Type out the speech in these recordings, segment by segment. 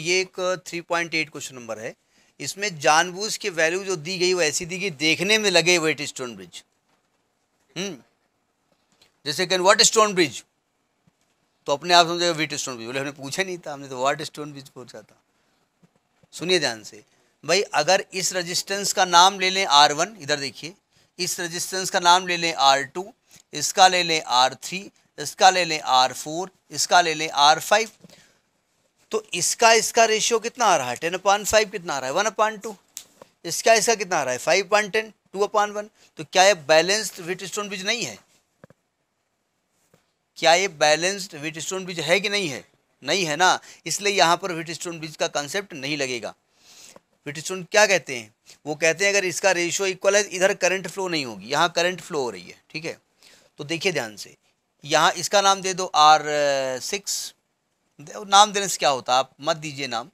ये एक 3.8 question number है इसमें जानबूझ के वैल्यू जो दी गई वो ऐसी दी गई देखने में लगे वेट स्टोन ब्रिज हम्म जैसे कैन वाट स्टोन ब्रिज तो अपने आप समझेगा वेट स्टोन ब्रिज बोले हमने पूछा नहीं था हमने तो वाट स्टोन ब्रिज पूछा था सुनिए ध्यान से भाई अगर इस रजिस्टेंस का नाम ले लें आर वन इधर देखिए इस रजिस्टेंस का नाम ले लें आर टू इसका ले लें आर थ्री इसका ले लें आर फोर इसका ले लें आर फाइव तो इसका इसका रेशियो कितना आ रहा है टेन अपॉइंट फाइव कितना आ रहा है वन अपॉइंट टू इसका इसका कितना आ रहा है five point ten to a point one तो क्या ये बैलेंस्ड विट स्टोन ब्रिज नहीं है क्या ये बैलेंस्ड विट स्टोन ब्रिज है कि नहीं है नहीं है ना इसलिए यहाँ पर विट स्टोन ब्रिज का कंसेप्ट नहीं लगेगा विट स्टोन क्या कहते हैं वो कहते हैं अगर इसका रेशियो इक्वल है इधर करंट फ्लो नहीं होगी यहाँ करंट फ्लो हो रही है ठीक है तो देखिए ध्यान से यहाँ इसका नाम दे दो आर सिक्स नाम देने से क्या होता है आप मत दीजिए नाम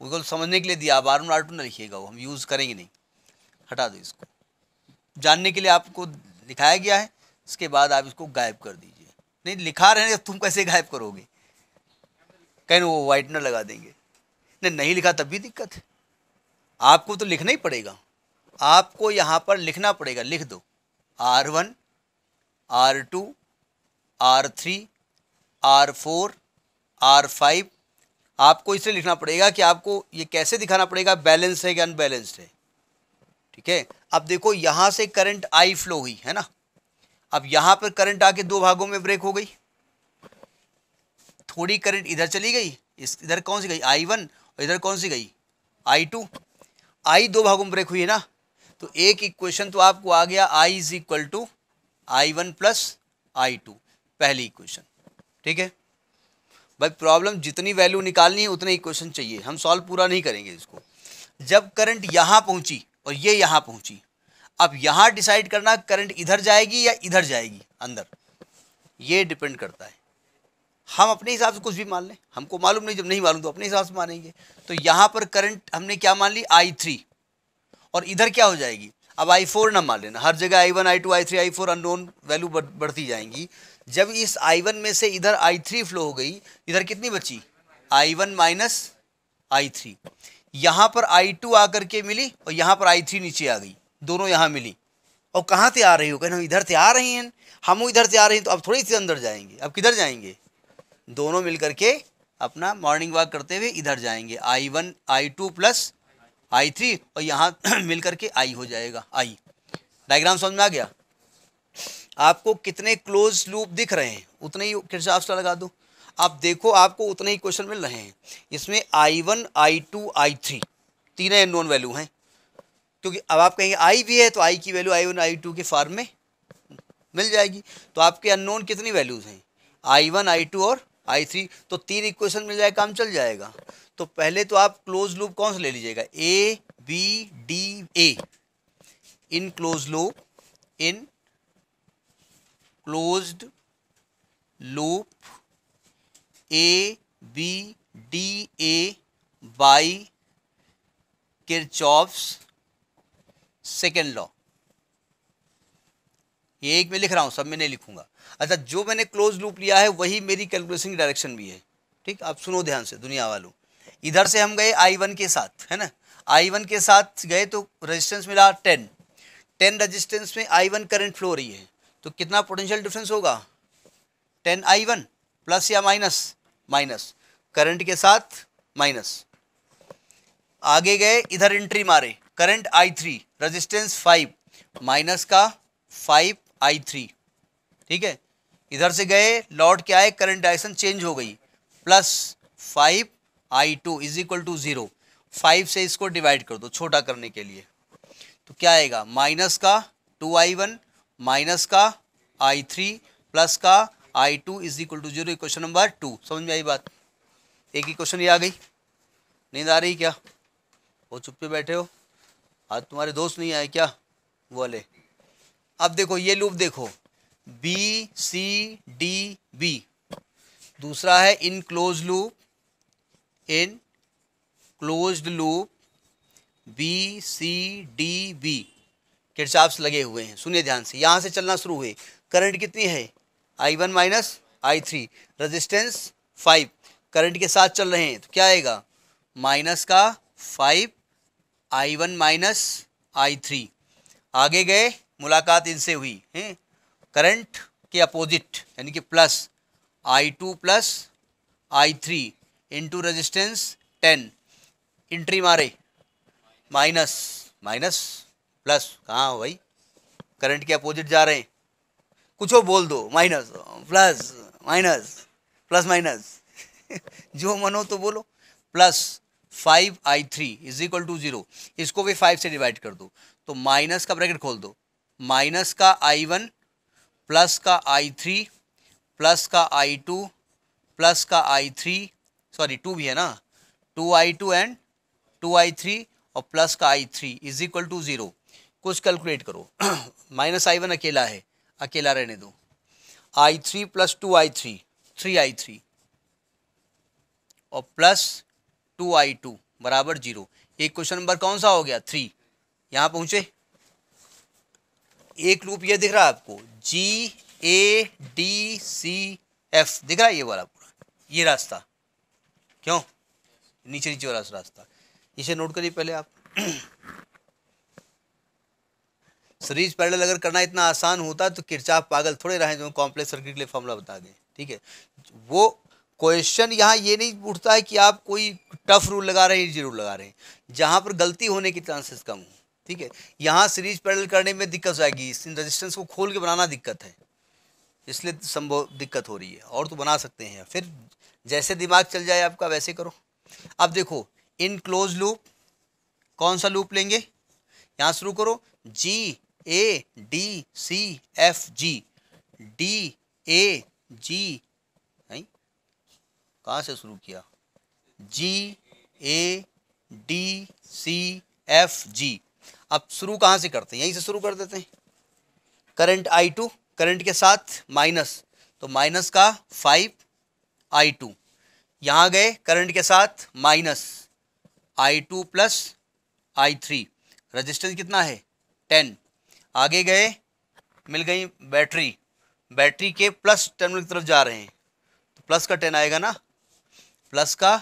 उसको समझने के लिए दिया आप आर टू ना लिखिएगा वो हम यूज़ करेंगे नहीं हटा दो इसको जानने के लिए आपको लिखाया गया है इसके बाद आप इसको गायब कर दीजिए नहीं लिखा रहे तो तुम कैसे गायब करोगे कहीं वो वाइटनर लगा देंगे नहीं नहीं लिखा तब भी दिक्कत है आपको तो लिखना ही पड़ेगा आपको यहाँ पर लिखना पड़ेगा लिख दो R one R two R three R four R five आपको इसलिए लिखना पड़ेगा कि आपको ये कैसे दिखाना पड़ेगा बैलेंस है कि अनबैलेंस्ड है ठीक है अब देखो यहाँ से करंट आई फ्लो हुई है ना अब यहाँ पर करंट आके दो भागों में ब्रेक हो गई थोड़ी करंट इधर चली गई इस इधर कौन सी गई आई वन और इधर कौन सी गई आई टू आई दो भागों में ब्रेक हुई है ना तो एक इक्वेशन तो आपको आ गया I is equal to I one plus I two पहली इक्वेशन ठीक है भाई प्रॉब्लम जितनी वैल्यू निकालनी है उतना ही क्वेश्चन चाहिए हम सॉल्व पूरा नहीं करेंगे इसको जब करंट यहाँ पहुँची और ये यहाँ पहुँची अब यहाँ डिसाइड करना करंट इधर जाएगी या इधर जाएगी अंदर ये डिपेंड करता है हम अपने हिसाब से कुछ भी मान लें हमको मालूम नहीं जब नहीं मालूम तो अपने हिसाब से मानेंगे तो यहाँ पर करंट हमने क्या मान ली आई थ्री और इधर क्या हो जाएगी अब आई फोर ना मान लेना हर जगह I one I two I three I four unknown value बढ़ती जाएंगी जब इस आई वन में से इधर आई थ्री फ्लो हो गई इधर कितनी बची I one minus I three यहाँ पर आई टू आकर के मिली और यहाँ पर आई थ्री नीचे आ गई दोनों यहाँ मिली और कहाँ से आ रही हो कहना हम इधर से आ रही हैं हम इधर से आ रहे हैं तो अब थोड़ी सी अंदर जाएंगे अब किधर जाएंगे दोनों मिल करके अपना मॉर्निंग वॉक करते हुए इधर जाएंगे I one I two plus I three और यहाँ मिल करके आई हो जाएगा आई डायग्राम समझ में आ गया आपको कितने क्लोज लूप दिख रहे हैं उतने ही से लगा दो आप देखो आपको उतने ही क्वेश्चन मिल रहे हैं इसमें I one I two I three तीनों नॉन वैल्यू हैं क्योंकि अब आप कहेंगे आई भी है तो आई की value I one I two के फार्म में मिल जाएगी तो आपके अननोन कितनी वैल्यूज़ हैं आई वन आई टू और आई थ्री तो तीन इक्वेशन मिल जाए काम चल जाएगा तो पहले तो आप क्लोज लूप कौन सा ले लीजिएगा A B D A in close loop in closed loop A B D A by Kirchhoff's second law ये एक मैं लिख रहा हूँ सब में नहीं लिखूंगा अच्छा जो मैंने क्लोज लूप लिया है वही मेरी कैलकुलेशन डायरेक्शन भी है ठीक आप सुनो ध्यान से दुनिया वालों इधर से हम गए आई वन के साथ है ना आई वन के साथ गए तो रेजिस्टेंस मिला टेन टेन रेजिस्टेंस में आई वन करेंट फ्लो रही है तो कितना पोटेंशियल डिफरेंस होगा टेन आई वन प्लस या माइनस माइनस करंट के साथ माइनस आगे गए इधर एंट्री मारे current I three resistance five minus का फाइव आई थ्री ठीक है इधर से गए लौट के आए करंट डायरेक्शन चेंज हो गई plus five I two is equal to zero five से इसको डिवाइड कर दो छोटा करने के लिए तो क्या आएगा माइनस का टू आई वन माइनस का आई थ्री प्लस का I two is equal to zero question number two समझ में आई बात एक ही क्वेश्चन ये आ गई नींद आ रही क्या वो चुप पे बैठे हो आज तुम्हारे दोस्त नहीं आए क्या बोले अब देखो ये लूप देखो बी सी डी बी दूसरा है in close loop in closed loop B C D B Kirchhoff लगे हुए हैं सुनिए ध्यान से यहाँ से चलना शुरू हुए करंट कितनी है I one minus I three resistance five current के साथ चल रहे हैं तो क्या आएगा माइनस का five I one minus I three आगे गए मुलाकात इनसे हुई है करंट के अपोजिट यानी कि plus I two plus I three into resistance ten entry मारे माइनस माइनस प्लस कहाँ भाई करंट के अपोजिट जा रहे हैं कुछ हो बोल दो minus plus minus plus minus जो मन हो तो बोलो plus five I three is equal to zero इसको भी फाइव से डिवाइड कर दो तो माइनस का ब्रैकेट खोल दो माइनस का आई वन प्लस का आई थ्री प्लस का आई टू प्लस का आई थ्री सॉरी टू भी है ना two I two and two I three और प्लस का I three is equal to zero कुछ कैलकुलेट करो माइनस आई वन अकेला है अकेला रहने दो I three plus two I three three I three और प्लस टू आई टू बराबर जीरो एक क्वेश्चन नंबर कौन सा हो गया थ्री यहाँ पहुँचे एक लूप ये दिख रहा है आपको जी ए डी सी एफ दिख रहा है ये वाला पूरा ये रास्ता क्यों नीचे नीचे वाला रास्ता इसे नोट करिए पहले आप सीरीज पैरेलल अगर करना इतना आसान होता तो किरचाप पागल थोड़े रहे जो कॉम्प्लेक्स सर्किट के लिए फॉर्मूला बता दें ठीक है वो क्वेश्चन यहाँ ये नहीं उठता है कि आप कोई टफ रूल लगा रहे हैं इजी रूल लगा रहे हैं जहाँ पर गलती होने की चांसेस कम हो ठीक है यहाँ सीरीज पैरेलल करने में दिक्कत हो जाएगी इन रजिस्टेंस को खोल के बनाना दिक्कत है इसलिए संभव दिक्कत हो रही है और तो बना सकते हैं फिर जैसे दिमाग चल जाए आपका वैसे करो अब देखो इन क्लोज लूप कौन सा लूप लेंगे यहाँ शुरू करो G A D C F G D A G नहीं कहाँ से शुरू किया जी ए डी सी एफ जी अब शुरू कहाँ से करते हैं यहीं से शुरू कर देते हैं करंट आई टू करंट के साथ माइनस तो माइनस का फाइव आई टू यहाँ गए करंट के साथ minus I two plus I three resistance कितना है टेन आगे गए मिल गई बैटरी बैटरी के प्लस टर्मिनल की तरफ जा रहे हैं तो प्लस का टेन आएगा ना प्लस का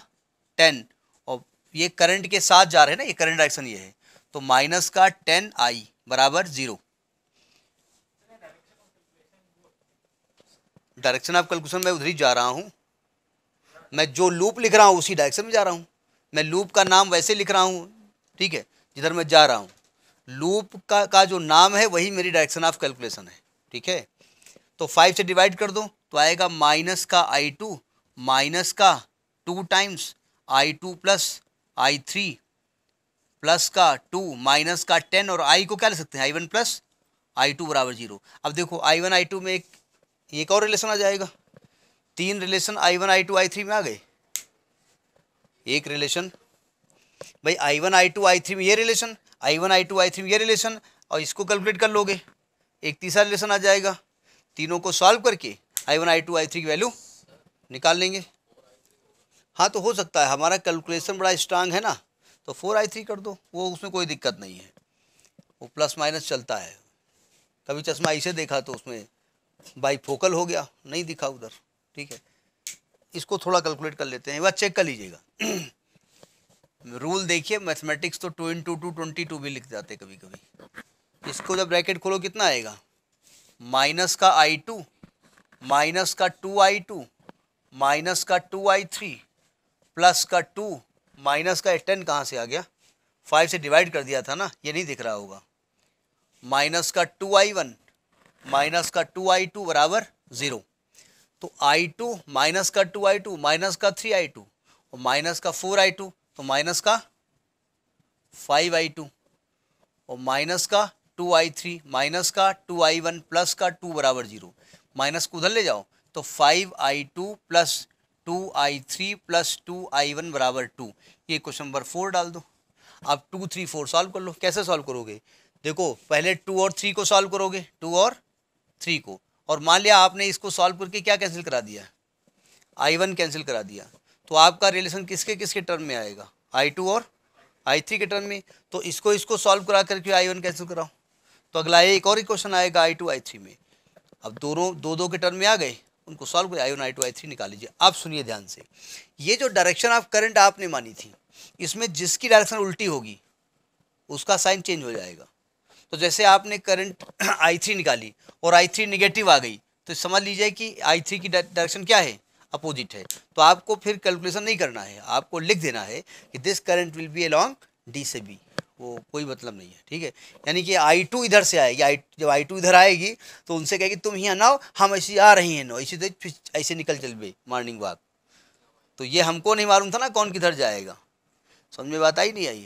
टेन और ये करंट के साथ जा रहे हैं ना ये करंट डायरेक्शन ये है तो माइनस का टेन आई बराबर ज़ीरो डायरेक्शन ऑफ कैलकुलेशन मैं उधर ही जा रहा हूँ मैं जो लूप लिख रहा हूँ उसी डायरेक्शन में जा रहा हूँ मैं लूप का नाम वैसे लिख रहा हूँ ठीक है जिधर मैं जा रहा हूँ लूप का का जो नाम है वही मेरी डायरेक्शन ऑफ कैलकुलेशन है ठीक है तो फाइव से डिवाइड कर दो तो आएगा माइनस का आई टू माइनस का two times I two plus I three plus का टू माइनस का टेन और आई को क्या ले सकते हैं I one plus I two बराबर जीरो अब देखो आई वन आई टू में एक एक और रिलेशन आ जाएगा तीन relation I one I two I three में आ गए एक रिलेशन भाई I one I two I three में ये relation I one I two I three ये रिलेशन और इसको कैलकुलेट कर लोगे एक तीसरा रिलेशन आ जाएगा तीनों को सॉल्व करके I one I two I three की वैल्यू निकाल लेंगे हाँ तो हो सकता है हमारा कैलकुलेशन बड़ा स्ट्रांग है ना तो फोर आई थ्री कर दो वो उसमें कोई दिक्कत नहीं है वो प्लस माइनस चलता है कभी चश्मा ऐसे देखा तो उसमें बाई फोकल हो गया नहीं दिखा उधर ठीक है इसको थोड़ा कैलकुलेट कर लेते हैं वह चेक कर लीजिएगा रूल देखिए मैथमेटिक्स तो two into two twenty two भी लिख जाते कभी कभी इसको जब ब्रैकेट खोलो कितना आएगा माइनस का आई टू माइनस का टू आई टू माइनस का टू आई थ्री प्लस का टू माइनस का टेन कहाँ से आ गया फाइव से डिवाइड कर दिया था ना ये नहीं दिख रहा होगा माइनस का टू आई वन माइनस का टू आई टू बराबर ज़ीरो तो आई टू माइनस का टू आई टू माइनस का थ्री आई टू और माइनस का फोर आई टू तो माइनस का फाइव आई टू और माइनस का टू आई थ्री माइनस का टू आई वन प्लस का टू बराबर जीरो माइनस को उधर ले जाओ तो five I two plus two I three plus two I one बराबर टू ये क्वेश्चन नंबर फोर डाल दो आप टू थ्री फोर सॉल्व कर लो कैसे सॉल्व करोगे देखो पहले टू और थ्री को सॉल्व करोगे टू और थ्री को और मान लिया आपने इसको सॉल्व करके क्या कैंसिल करा दिया आई वन कैंसिल करा दिया तो आपका रिलेशन किसके किसके टर्म में आएगा आई टू और आई थ्री के टर्म में तो इसको इसको सॉल्व करा करके आई वन कैंसिल कराओ तो अगला एक और ही क्वेश्चन आएगा आई टू आई थ्री में अब दोनों दो दो के टर्म में आ गए उनको सॉल्व करिए I one I two I three निकाल लीजिए आप सुनिए ध्यान से ये जो डायरेक्शन ऑफ करंट आपने मानी थी इसमें जिसकी डायरेक्शन उल्टी होगी उसका साइन चेंज हो जाएगा तो जैसे आपने करंट आई थ्री निकाली और आई थ्री निगेटिव आ गई तो समझ लीजिए कि आई थ्री की डायरेक्शन क्या है अपोजिट है तो आपको फिर कैलकुलेशन नहीं करना है आपको लिख देना है कि this current will be along D से बी वो कोई मतलब नहीं है ठीक है यानी कि आई टू इधर से आएगी आई जब आई टू इधर आएगी तो उनसे कहेगी तुम यहाँ नाओ हम ऐसे आ रही हैं ना ऐसी तरह ऐसे निकल चल पे मॉर्निंग वॉक तो ये हमको नहीं मालूम था ना कौन किधर जाएगा समझ में बात आई नहीं आई